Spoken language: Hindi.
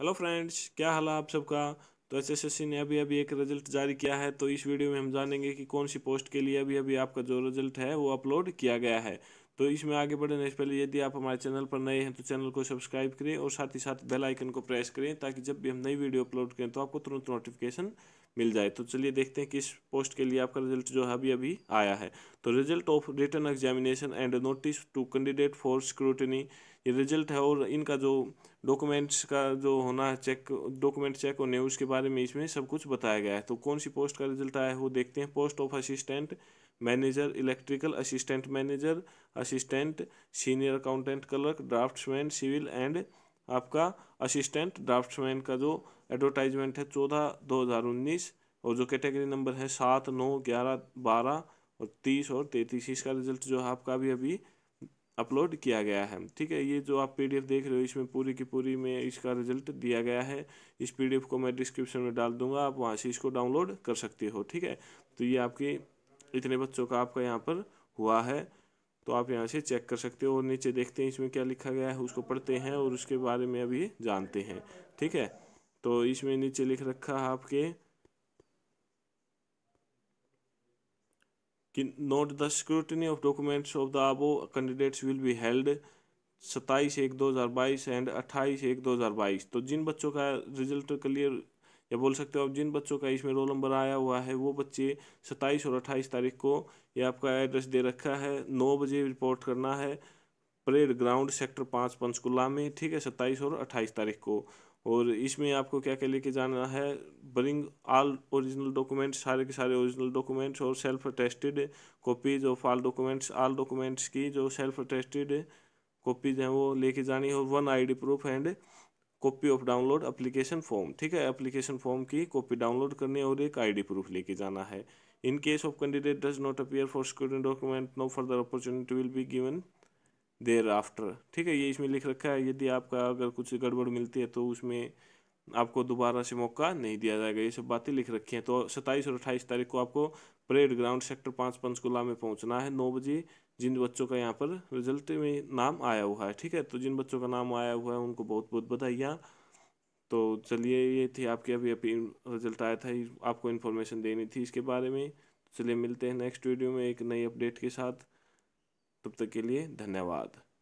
हेलो फ्रेंड्स क्या हाल है आप सबका तो एच एस एस सी ने अभी अभी एक रिजल्ट जारी किया है तो इस वीडियो में हम जानेंगे कि कौन सी पोस्ट के लिए अभी अभी आपका जो रिजल्ट है वो अपलोड किया गया है तो इसमें आगे बढ़ने से पहले यदि आप हमारे चैनल पर नए हैं तो चैनल को सब्सक्राइब करें और साथ ही साथ बेलाइकन को प्रेस करें ताकि जब भी हम नई वीडियो अपलोड करें तो आपको तुरंत नोटिफिकेशन मिल जाए तो चलिए देखते हैं किस पोस्ट के लिए आपका रिजल्ट जो है अभी अभी आया है तो result of written examination and notice to candidate for scrutiny ये रिजल्ट है और इनका जो डॉक्यूमेंट्स का जो होना है चेक डॉक्यूमेंट चेक होने उसके बारे में इसमें सब कुछ बताया गया है तो कौन सी पोस्ट का रिजल्ट आया है वो देखते हैं post of assistant manager electrical assistant manager assistant senior accountant clerk draftsman civil and आपका असिस्टेंट ड्राफ्टमैन का जो एडवर्टाइजमेंट है चौदह दो हज़ार उन्नीस और जो कैटेगरी नंबर है सात नौ ग्यारह बारह और तीस और तैतीस इसका रिजल्ट जो है आपका भी अभी अपलोड किया गया है ठीक है ये जो आप पीडीएफ देख रहे हो इसमें पूरी की पूरी में इसका रिजल्ट दिया गया है इस पीडीएफ को मैं डिस्क्रिप्शन में डाल दूंगा आप वहाँ से इसको डाउनलोड कर सकते हो ठीक है तो ये आपके इतने बच्चों का आपका यहाँ पर हुआ है तो आप यहाँ से चेक कर सकते हो और नीचे देखते हैं इसमें क्या लिखा गया है उसको पढ़ते हैं और उसके बारे में अभी जानते हैं ठीक है तो इसमें नीचे लिख रखा है आपके कि note the scrutiny of documents of the above candidates will be held सत्ताईस एक दो हज़ार बाईस एंड अट्ठाईस एक दो हज़ार बाईस तो जिन बच्चों का रिजल्ट क्लियर या बोल सकते हो आप जिन बच्चों का इसमें रोल नंबर आया हुआ है वो बच्चे सत्ताईस और अट्ठाईस तारीख को ये आपका एड्रेस दे रखा है नौ बजे रिपोर्ट करना है परेड ग्राउंड सेक्टर पाँच पंचकुला में ठीक है सत्ताईस और अट्ठाईस तारीख को और इसमें आपको क्या क्या लेके जाना है ब्रिंग ऑल ओरिजिनल डॉक्यूमेंट्स सारे के सारे ओरिजिनल डॉक्यूमेंट्स और self attested copies of all documents all documents की जो सेल्फ अटेस्टेड कॉपीज हैं वो लेके जानी है और one ID proof and copy of download application form ठीक है एप्लीकेशन फॉर्म की कॉपी डाउनलोड करनी है और एक आईडी प्रूफ लेके जाना है in case of candidate does not appear for security document no further opportunity will be given thereafter ठीक है ये इसमें लिख रखा है यदि आपका अगर कुछ गड़बड़ मिलती है तो उसमें आपको दोबारा से मौका नहीं दिया जाएगा ये सब बातें लिख रखी हैं तो सत्ताईस और अट्ठाईस तारीख को आपको परेड ग्राउंड सेक्टर पाँच पंचकुला में पहुंचना है नौ बजे जिन बच्चों का यहाँ पर रिजल्ट में नाम आया हुआ है ठीक है तो जिन बच्चों का नाम आया हुआ है उनको बहुत बहुत बधाइयाँ तो चलिए ये थी आपके अभी अभी रिजल्ट आया था आपको इन्फॉर्मेशन देनी थी इसके बारे में चलिए मिलते हैं नेक्स्ट वीडियो में एक नई अपडेट के साथ तब तक के लिए धन्यवाद